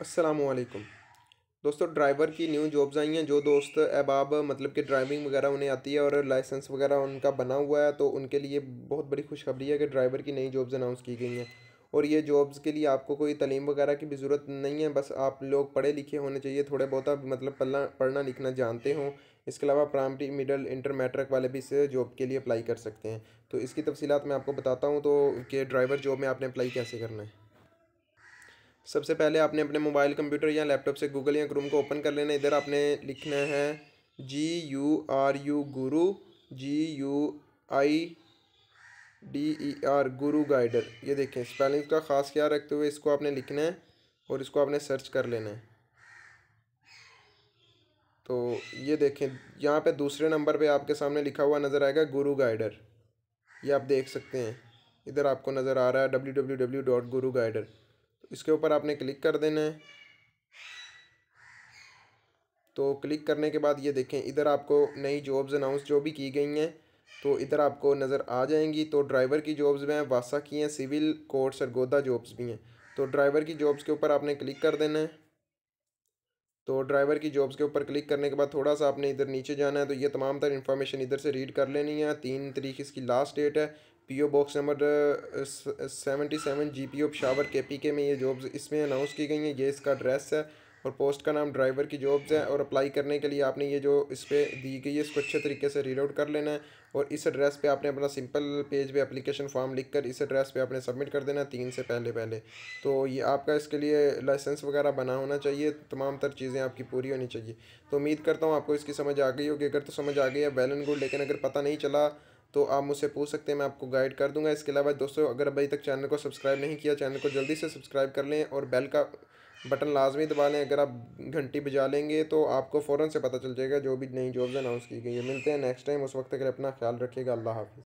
असलकुम दोस्तों ड्राइवर की न्यू जॉब्स आई हैं जो दोस्त अहबाब मतलब कि ड्राइविंग वगैरह उन्हें आती है और लाइसेंस वगैरह उनका बना हुआ है तो उनके लिए बहुत बड़ी खुशखबरी है कि ड्राइवर की नई जॉब्स अनाउंस की गई हैं और ये जॉब्स के लिए आपको कोई तलीम वगैरह की भी ज़रूरत नहीं है बस आप लोग पढ़े लिखे होने चाहिए थोड़े बहुत आप मतलब पढ़ना पढ़ना लिखना जानते हों इसके अलावा प्राइमरी मिडल इंटर मैट्रिक वाले भी इस जॉब के लिए अप्लाई कर सकते हैं तो इसकी तफसीत मैं आपको बताता हूँ तो कि ड्राइवर जॉब में आपने अप्लाई कैसे करना है सबसे पहले आपने अपने मोबाइल कंप्यूटर या लैपटॉप से गूगल या क्रूम को ओपन कर लेना इधर आपने लिखना है जी you R U Guru G U I D E R Guru guider ये देखें स्पेलिंग का ख़ास ख्याल रखते हुए इसको आपने लिखना है और इसको आपने सर्च कर लेना है तो ये देखें यहाँ पे दूसरे नंबर पे आपके सामने लिखा हुआ नज़र आएगा गुरु गाइडर ये आप देख सकते हैं इधर आपको नज़र आ रहा है W W W dot Guru guider इसके ऊपर आपने क्लिक कर देना है तो क्लिक करने के बाद ये देखें इधर आपको नई जॉब्स अनाउंस जो भी की गई हैं तो इधर आपको नज़र आ जाएंगी तो ड्राइवर की जॉब्स भी हैं वासा की हैं सिविल कोर्ट सरगोदा जॉब्स भी हैं तो ड्राइवर की जॉब्स के ऊपर आपने क्लिक कर देना है तो ड्राइवर की जॉब्स के ऊपर क्लिक करने के बाद थोड़ा सा आपने इधर नीचे जाना है तो ये तमाम तर इन्फॉर्मेशन इधर से रीड कर लेनी है तीन तरीक इसकी लास्ट डेट है O box number seventy seven G P O Peshawar K P के में ये जॉब्स इसमें अनाउंस की गई हैं ये इसका एड्रेस है और पोस्ट का नाम ड्राइवर की जॉब्स है और अप्लाई करने के लिए आपने ये जो इस पर दी गई है इसको अच्छे तरीके से रीड आउट कर लेना है और इस एड्रेस पे आपने अपना सिंपल पेज पे एप्लीकेशन फॉर्म लिखकर इस एड्रेस पे आपने सबमिट कर देना तीन से पहले पहले तो ये आपका इसके लिए लाइसेंस वगैरह बना होना चाहिए तमाम तर चीज़ें आपकी पूरी होनी चाहिए तो उम्मीद करता हूँ आपको इसकी समझ आ गई होगी अगर तो समझ आ गई है वेल एंड गुड लेकिन अगर पता नहीं चला तो आप मुझसे पूछ सकते हैं मैं आपको गाइड कर दूंगा इसके अलावा दोस्तों अगर अभी तक चैनल को सब्सक्राइब नहीं किया चैनल को जल्दी से सब्सक्राइब कर लें और बेल का बटन लाजमी दबा लें अगर आप घंटी बजा लेंगे तो आपको फ़ौरन से पता चल जाएगा जो भी नई जॉब्स अनाउंस की गई है मिलते हैं नेक्स्ट टाइम उस वक्त अगर अपना ख्याल रखिएगा अल्लाह हाफ़